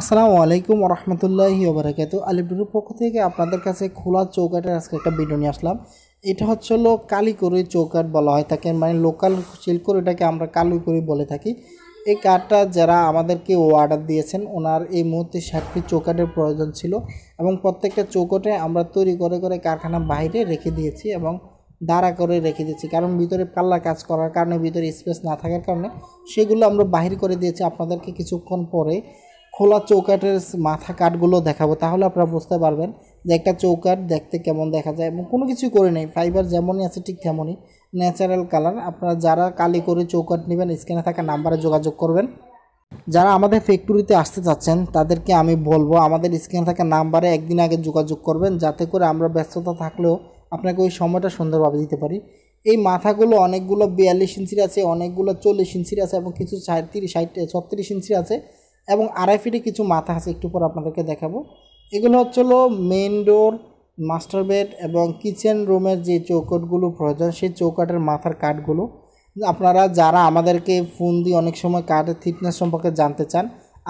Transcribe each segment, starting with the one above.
আসসালামু আলাইকুম রহমতুল্লাহি ওবরাকাত আলিপুরের পক্ষ থেকে আপনাদের কাছে খোলা চৌকাটের আজকে একটা ভিডিও নিয়ে আসলাম এটা হচ্ছে হলো করে চৌকাট বলা হয় থাকে মানে লোকাল শিল্কর এটাকে আমরা করে বলে থাকি এই কাঠটা যারা আমাদেরকে অর্ডার দিয়েছেন ওনার এই মুহূর্তে ষাটটি চৌকাটের প্রয়োজন ছিল এবং প্রত্যেকটা চৌকাটে আমরা তৈরি করে করে কারখানা বাইরে রেখে দিয়েছি এবং দাঁড়া করে রেখে দিয়েছি কারণ ভিতরে পাল্লা কাজ করার কারণে ভিতরে স্পেস না থাকার কারণে সেগুলো আমরা বাহির করে দিয়েছি আপনাদেরকে কিছুক্ষণ পরে খোলা চৌকাটের মাথা কাঠগুলো দেখাবো তাহলে আপনারা বুঝতে পারবেন যে একটা চৌকাট দেখতে কেমন দেখা যায় এবং কোনো কিছুই করে নেই ফাইবার যেমনই আছে ঠিক তেমনই ন্যাচারাল কালার আপনারা যারা কালি করে চৌকাট নেবেন স্ক্রিনে থাকা নাম্বারে যোগাযোগ করবেন যারা আমাদের ফ্যাক্টরিতে আসতে চাচ্ছেন তাদেরকে আমি বলবো আমাদের স্ক্রিনে থাকা নাম্বারে একদিন আগে যোগাযোগ করবেন যাতে করে আমরা ব্যস্ততা থাকলেও আপনাকে ওই সময়টা সুন্দরভাবে দিতে পারি এই মাথাগুলো অনেকগুলো বিয়াল্লিশ ইঞ্চির আছে অনেকগুলো চল্লিশ ইঞ্চির আছে এবং কিছু সাঁত্রিশ ষাট ছত্রিশ ইঞ্চির আছে এবং আড়াইফিটে কিছু মাথা আছে একটু পর আপনাদেরকে দেখাবো এগুলো হলো মেন ডোর মাস্টার বেড এবং কিচেন রুমের যে চৌকটগুলো প্রয়োজন সেই চৌকাটের মাথার কাঠগুলো আপনারা যারা আমাদেরকে ফোন দিয়ে অনেক সময় কাঠের থিটনেস সম্পর্কে জানতে চান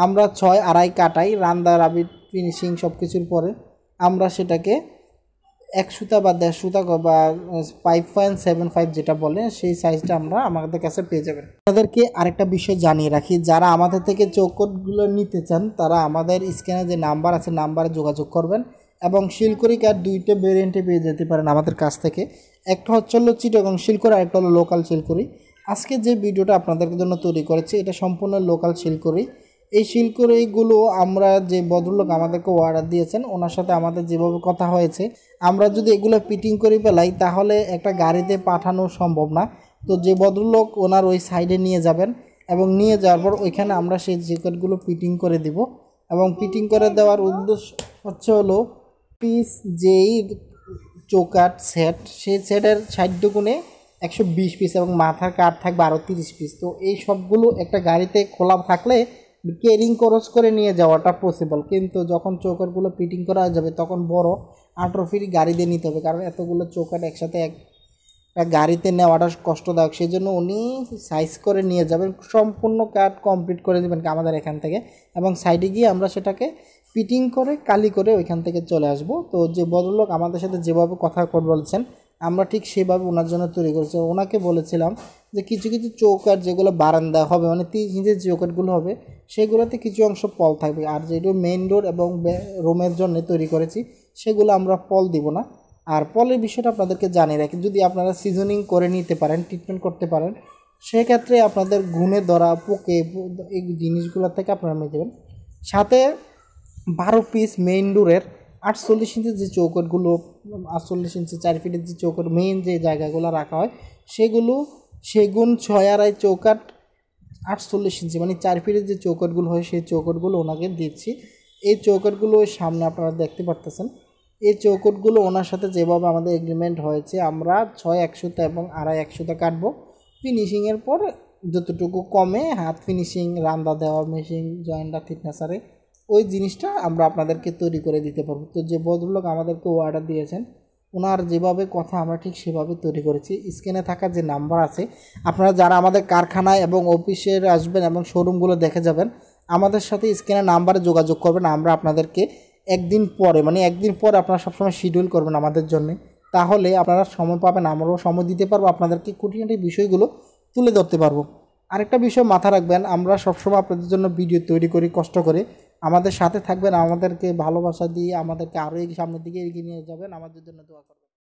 আমরা ছয় আড়াই কাটাই রান্দার আবির ফিনিশিং সব কিছুর পরে আমরা সেটাকে এক সুতা বা দেড় সুতা বা ফাইভ পয়েন্ট সেভেন ফাইভ যেটা বলে সেই সাইজটা আমরা আমাদের কাছে পেয়ে যাবেন আপনাদেরকে আরেকটা বিষয় জানিয়ে রাখি যারা আমাদের থেকে চৌকটগুলো নিতে চান তারা আমাদের স্ক্যানে যে নাম্বার আছে নাম্বারে যোগাযোগ করবেন এবং কার দুইটা ভেরিয়েন্টে পেয়ে যেতে পারেন আমাদের কাছ থেকে একটা হচ্ছে হলো এবং শিলকরি আরেকটা হলো লোকাল শিলকরি আজকে যে ভিডিওটা আপনাদের জন্য তৈরি করেছি এটা সম্পূর্ণ লোকাল শিলকরি এই এইগুলো আমরা যে ভদ্রলোক আমাদেরকে অর্ডার দিয়েছেন ওনার সাথে আমাদের যেভাবে কথা হয়েছে আমরা যদি এগুলো পিটিং করে পেলাই তাহলে একটা গাড়িতে পাঠানো সম্ভব না তো যে ভদ্রলোক ওনার ওই সাইডে নিয়ে যাবেন এবং নিয়ে যাওয়ার পর ওইখানে আমরা সেই জ্যাকেটগুলো পিটিং করে দিব এবং পিটিং করে দেওয়ার উদ্দেশ্য হচ্ছে হলো পিস যেই চৌকাট সেট সেই সেটের ষাট গুণে একশো বিশ পিস এবং মাথার কাঠ থাকবে আরও তিরিশ পিস তো এই সবগুলো একটা গাড়িতে খোলা থাকলে ক্যারিং খরচ করে নিয়ে যাওয়াটা পসিবল কিন্তু যখন চৌকারগুলো ফিটিং করা যাবে তখন বড় আঠারো ফিট গাড়িতে নিতে হবে কারণ এতগুলো চৌকাট একসাথে এক গাড়িতে নেওয়াটা কষ্টদায়ক সেই জন্য উনি সাইজ করে নিয়ে যাবেন সম্পূর্ণ কাঠ কমপ্লিট করে দেবেন আমাদের এখান থেকে এবং সাইডে গিয়ে আমরা সেটাকে ফিটিং করে কালি করে ওইখান থেকে চলে আসব তো যে ভদ্রলোক আমাদের সাথে যেভাবে কথা বলছেন আমরা ঠিক সেভাবে ওনার জন্য তৈরি করেছি ওনাকে বলেছিলাম যে কিছু কিছু চৌকার যেগুলো বারান্দা হবে মানে তিন ইঞ্চের চৌকাটগুলো হবে সেগুলোতে কিছু অংশ পল থাকবে আর যেগুলো মেইন ডোর এবং রুমের জন্য তৈরি করেছি সেগুলো আমরা পল দিব না আর পলের বিষয়টা আপনাদেরকে জানিয়ে রাখি যদি আপনারা সিজনিং করে নিতে পারেন ট্রিটমেন্ট করতে পারেন সেক্ষেত্রে আপনাদের ঘুমে ধরা পোকে এই জিনিসগুলো থেকে আপনারা মেয়ে যাবেন সাথে বারো পিস মেইন ডোরের আটচল্লিশ ইঞ্চি যে চৌকটগুলো আটচল্লিশ ইঞ্চি চার ফিটের যে চৌকট মেইন যে জায়গাগুলো রাখা হয় সেগুলো সেগুন ছয় আড়াই চৌকাট আটচল্লিশ ইঞ্চি মানে চার ফিটের যে চৌকটগুলো হয় সেই চৌকটগুলো ওনাকে দিচ্ছি এই চৌকটগুলো সামনে আপনারা দেখতে পারতেছেন এই চৌকটগুলো ওনার সাথে যেভাবে আমাদের এগ্রিমেন্ট হয়েছে আমরা ছয় একশোতে এবং আড়াই একশোতে কাটবো ফিনিশিংয়ের পর যতটুকু কমে হাত ফিনিশিং রান্দা দেওয়া মেশিন জয়েন্টার ফিটনেসারে ওই জিনিসটা আমরা আপনাদেরকে তৈরি করে দিতে পারবো তো যে ভদ্রলোক আমাদেরকে অর্ডার দিয়েছেন ওনার যেভাবে কথা আমরা ঠিক সেভাবে তৈরি করেছি স্ক্রিনে থাকা যে নাম্বার আছে আপনারা যারা আমাদের কারখানায় এবং অফিসে আসবেন এবং শোরুমগুলো দেখে যাবেন আমাদের সাথে স্ক্রিনে নাম্বারে যোগাযোগ করবেন আমরা আপনাদেরকে একদিন পরে মানে একদিন পরে আপনারা সবসময় শিডিউল করবেন আমাদের জন্য তাহলে আপনারা সময় পাবেন আমরাও সময় দিতে পারবো আপনাদেরকে খুঁটিনাটি বিষয়গুলো তুলে ধরতে পারবো আরেকটা বিষয় মাথা রাখবেন আমরা সবসময় আপনাদের জন্য ভিডিও তৈরি করি কষ্ট করে আমাদের সাথে থাকবেন আমাদেরকে ভালোবাসা দিয়ে আমাদেরকে আরও সামনের দিকে এগিয়ে নিয়ে যাবেন আমাদের জন্য দোয়া করবেন